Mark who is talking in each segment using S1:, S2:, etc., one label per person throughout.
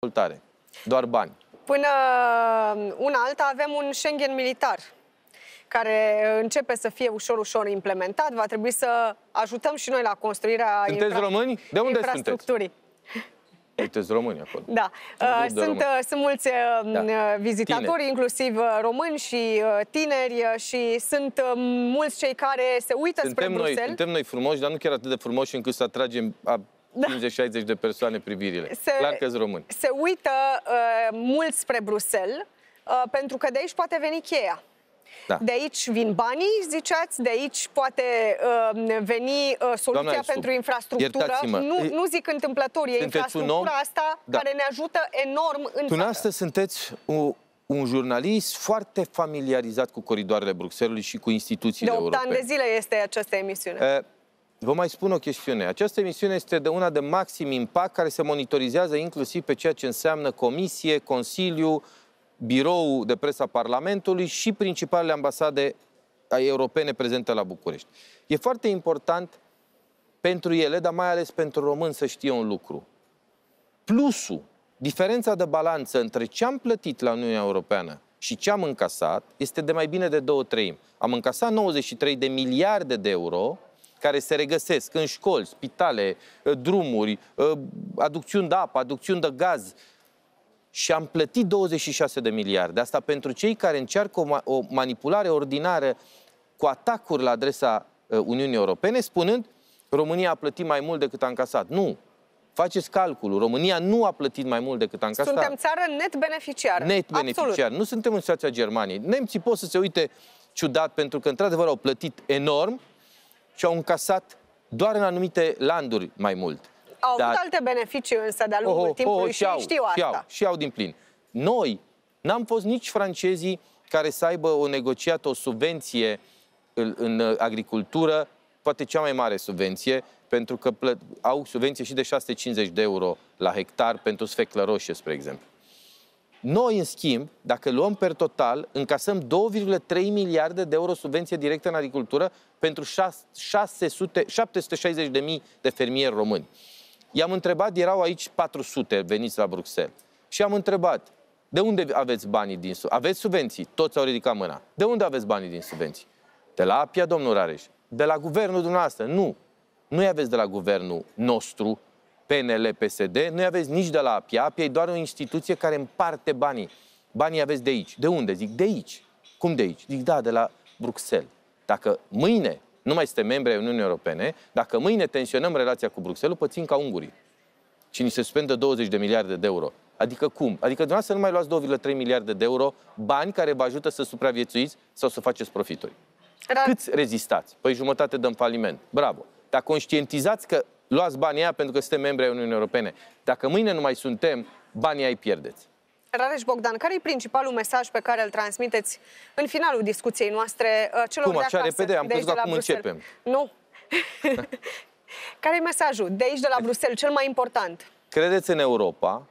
S1: dezvoltare, doar bani.
S2: Până uh, una alta avem un Schengen militar care începe să fie ușor-ușor implementat. Va trebui să ajutăm și noi la construirea sunteți infra... români? De unde infrastructurii. Sunteți?
S1: Sunteți români acolo. Da. Uh, sunt, uh, români.
S2: sunt mulți uh, da. vizitatori, tineri. inclusiv români și tineri și sunt mulți cei care se uită suntem spre noi, Bruxelles. Suntem
S1: noi frumoși, dar nu chiar atât de frumoși încât să atragem da. 50-60 de persoane privirile. Se, Clar că români.
S2: Se uită uh, mult spre Bruxelles, uh, pentru că de aici poate veni cheia. Da. De aici vin banii, ziceați, de aici poate uh, veni uh, soluția Doamna pentru infrastructură. Nu, nu zic întâmplător, e infrastructura om, asta da. care ne ajută enorm în Dumneavoastră
S1: sunteți o, un jurnalist foarte familiarizat cu coridoarele Bruxelles și cu instituțiile europene. De 8 europene. ani
S2: de zile este această emisiune.
S1: Uh, Vă mai spun o chestiune. Această emisiune este de una de maxim impact care se monitorizează inclusiv pe ceea ce înseamnă comisie, consiliu, birou de presa Parlamentului și principalele ambasade europene prezente la București. E foarte important pentru ele, dar mai ales pentru români să știe un lucru. Plusul, diferența de balanță între ce am plătit la Uniunea Europeană și ce am încasat este de mai bine de două treimi. Am încasat 93 de miliarde de euro, care se regăsesc în școli, spitale, ă, drumuri, ă, aducțiuni de apă, aducțiuni de gaz. Și am plătit 26 de miliarde. Asta pentru cei care încearcă o, ma o manipulare ordinară cu atacuri la adresa ă, Uniunii Europene, spunând România a plătit mai mult decât a încasat. Nu, Faceți calculul. România nu a plătit mai mult decât a încasat. Suntem
S2: țară net beneficiară. Net beneficiar. Absolut.
S1: Nu suntem în situația Germaniei. Nemții pot să se uite ciudat pentru că, într-adevăr, au plătit enorm, și au încasat doar în anumite landuri mai mult. Au Dar... avut
S2: alte beneficii însă de-a lungul oh, oh, timpului oh, și, și au, știu și asta. Au,
S1: și au din plin. Noi n-am fost nici francezii care să aibă o negociată, o subvenție în, în agricultură, poate cea mai mare subvenție, pentru că au subvenție și de 650 de euro la hectar pentru sfeclă roșie, spre exemplu. Noi, în schimb, dacă luăm per total, încasăm 2,3 miliarde de euro subvenție directă în agricultură pentru 600, de de fermieri români. I-am întrebat, erau aici 400 veniți la Bruxelles. Și am întrebat, de unde aveți banii din subvenții? Aveți subvenții? Toți au ridicat mâna. De unde aveți banii din subvenții? De la APIA, domnul Rareș. De la guvernul dumneavoastră? Nu. Nu-i aveți de la guvernul nostru, PNL-PSD, nu aveți nici de la PIAP, e doar o instituție care împarte banii. Banii aveți de aici. De unde? Zic, de aici. Cum de aici? Zic, da, de la Bruxelles. Dacă mâine nu mai suntem membri ai Uniunii Europene, dacă mâine tensionăm relația cu Bruxelles, pățim ca ungurii. Și ni se suspendă 20 de miliarde de euro. Adică cum? Adică dumneavoastră nu mai luați 2,3 miliarde de euro, bani care vă ajută să supraviețuiți sau să faceți profituri. Dar... Câți rezistați? Păi jumătate dăm faliment. Bravo. Dar conștientizați că luați banii aia pentru că suntem membri ai Uniunii Europene. Dacă mâine nu mai suntem, banii ai pierdeți.
S2: Rareș Bogdan, care e principalul mesaj pe care îl transmiteți în finalul discuției noastre uh, celor Cum, de acasă, așa repede? Am crezut că acum începem. Nu. care e mesajul de aici, de la Bruxelles, cel mai important?
S1: Credeți în Europa,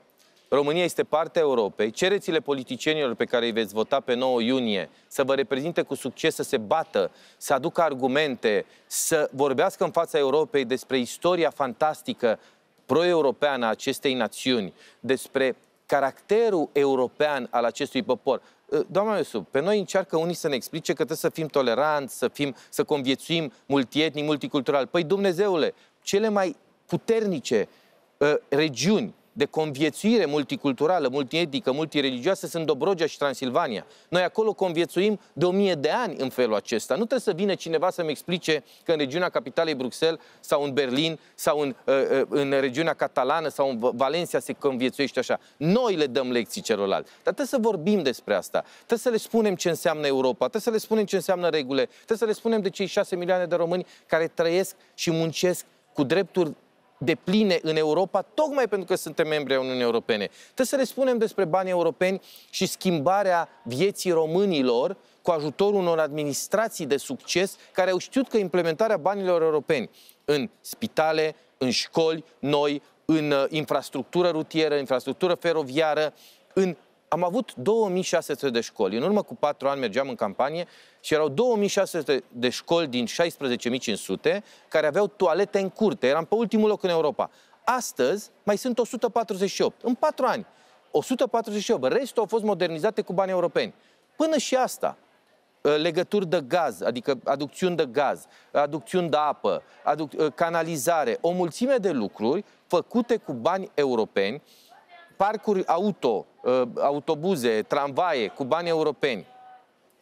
S1: România este partea Europei. Cereți-le politicienilor pe care îi veți vota pe 9 iunie să vă reprezinte cu succes, să se bată, să aducă argumente, să vorbească în fața Europei despre istoria fantastică pro-europeană a acestei națiuni, despre caracterul european al acestui popor. Ă, doamna Iosub, pe noi încearcă unii să ne explice că trebuie să fim toleranți, să, fim, să conviețuim multietnic, multicultural. Păi, Dumnezeule, cele mai puternice uh, regiuni de conviețuire multiculturală, multietnică, multireligioasă sunt Dobrogea și Transilvania. Noi acolo conviețuim de o mie de ani în felul acesta. Nu trebuie să vină cineva să-mi explice că în regiunea capitalei Bruxelles sau în Berlin sau în, uh, uh, în regiunea catalană sau în Valencia se conviețuiește așa. Noi le dăm lecții celorlalți. Dar trebuie să vorbim despre asta. Trebuie să le spunem ce înseamnă Europa, trebuie să le spunem ce înseamnă regulile, trebuie să le spunem de cei șase milioane de români care trăiesc și muncesc cu drepturi de pline în Europa, tocmai pentru că suntem membri ai Uniunii Europene. Trebuie să le spunem despre banii europeni și schimbarea vieții românilor cu ajutorul unor administrații de succes care au știut că implementarea banilor europeni în spitale, în școli, noi, în uh, infrastructură rutieră, infrastructură feroviară, în am avut 2600 de școli. În urmă cu 4 ani mergeam în campanie și erau 2600 de școli din 16500 care aveau toalete în curte. Eram pe ultimul loc în Europa. Astăzi mai sunt 148. În 4 ani. 148. Restul au fost modernizate cu bani europeni. Până și asta. Ă, legături de gaz, adică aducțiuni de gaz, aducțiuni de apă, aduc, ă, canalizare, o mulțime de lucruri făcute cu bani europeni, parcuri auto, Uh, autobuze, tramvaie cu bani europeni.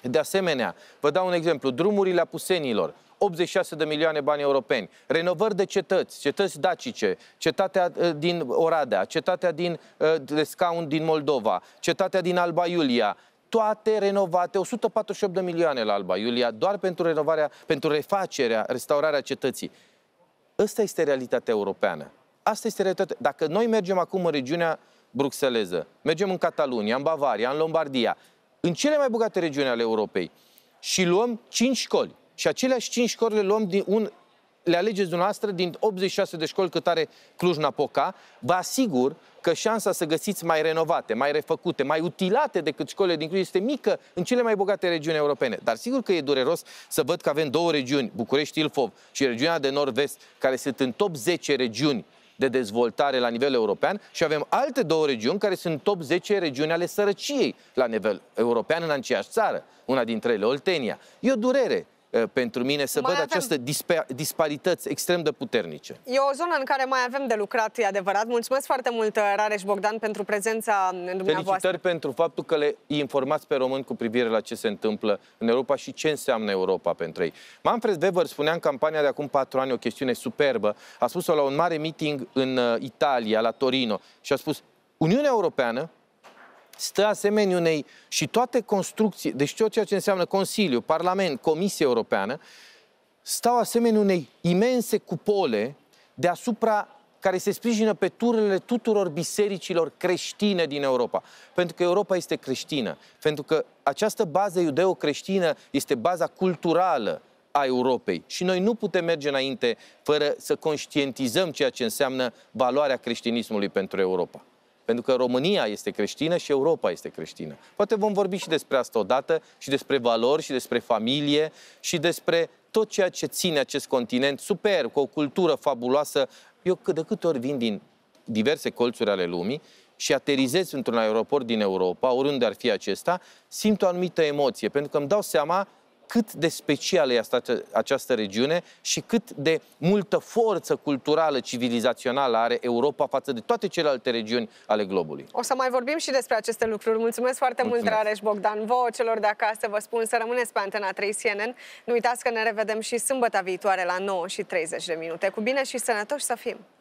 S1: De asemenea, vă dau un exemplu, drumurile apusenilor, 86 de milioane bani europeni, renovări de cetăți, cetăți dacice, cetatea uh, din Oradea, cetatea din uh, de scaun din Moldova, cetatea din Alba Iulia, toate renovate, 148 de milioane la Alba Iulia, doar pentru renovarea, pentru refacerea, restaurarea cetății. Asta este realitatea europeană. Asta este realitatea. Dacă noi mergem acum în regiunea bruxeleză, mergem în Catalunia, în Bavaria, în Lombardia, în cele mai bogate regiuni ale Europei și luăm 5 școli. Și aceleași 5 școli le luăm din un le alegeți dumneavoastră din 86 de școli cât are Cluj-Napoca, vă asigur că șansa să găsiți mai renovate, mai refăcute, mai utilate decât școlile din Cluj este mică în cele mai bogate regiuni europene. Dar sigur că e dureros să văd că avem două regiuni, București-Ilfov și regiunea de nord-vest, care sunt în top 10 regiuni de dezvoltare la nivel european și avem alte două regiuni care sunt top 10 regiuni ale sărăciei la nivel european în aceeași țară, una dintre ele Oltenia. E o durere Uh, pentru mine să mai văd avem... această disparități extrem de puternice.
S2: E o zonă în care mai avem de lucrat, e adevărat. Mulțumesc foarte mult, uh, Rareș Bogdan, pentru prezența dumneavoastră. Felicitări
S1: pentru faptul că le informați pe români cu privire la ce se întâmplă în Europa și ce înseamnă Europa pentru ei. Manfred Weber spunea în campania de acum patru ani o chestiune superbă. A spus-o la un mare meeting în uh, Italia, la Torino, și a spus Uniunea Europeană stă asemenea unei și toate construcții, deci tot ceea ce înseamnă Consiliu, Parlament, Comisie Europeană, stau asemenea unei imense cupole deasupra care se sprijină pe turele tuturor bisericilor creștine din Europa. Pentru că Europa este creștină, pentru că această bază iudeo-creștină este baza culturală a Europei și noi nu putem merge înainte fără să conștientizăm ceea ce înseamnă valoarea creștinismului pentru Europa. Pentru că România este creștină și Europa este creștină. Poate vom vorbi și despre asta odată, și despre valori, și despre familie, și despre tot ceea ce ține acest continent super cu o cultură fabuloasă. Eu de câte ori vin din diverse colțuri ale lumii și aterizez într-un aeroport din Europa, oriunde ar fi acesta, simt o anumită emoție, pentru că îmi dau seama cât de specială e asta, această regiune și cât de multă forță culturală, civilizațională are Europa față de toate celelalte regiuni ale globului.
S2: O să mai vorbim și despre aceste lucruri. Mulțumesc foarte Mulțumesc. mult, Rareș Bogdan. Vouă celor de acasă vă spun să rămâneți pe Antena 3 CNN. Nu uitați că ne revedem și sâmbătă viitoare la 9 și 30 de minute. Cu bine și sănătoși să fim!